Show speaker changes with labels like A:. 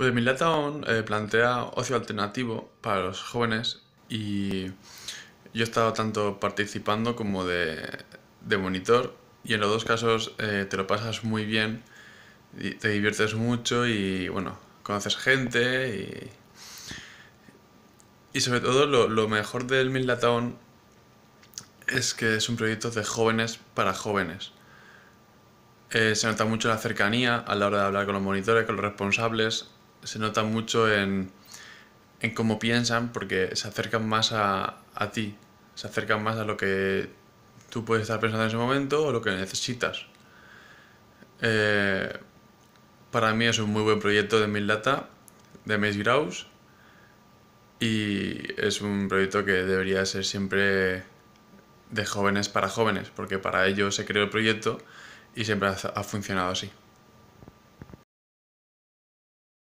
A: Pues el Town eh, plantea ocio alternativo para los jóvenes y yo he estado tanto participando como de, monitor y en los dos casos eh, te lo pasas muy bien, te diviertes mucho y bueno, conoces gente y, sobre todo lo, mejor del Emilia es que es un proyecto de jóvenes para jóvenes. Eh, se nota mucho la cercanía a la hora de hablar con los monitores, con los responsables, se nota mucho en, cómo piensan porque se acercan más a, ti, se acercan más a lo que tú puedes estar pensando en ese momento o lo que necesitas. Eh, para mí es un muy buen proyecto de Mildata, de Mace y es un proyecto que debería ser siempre de jóvenes para jóvenes, porque para ellos se creó el proyecto y siempre ha funcionado así.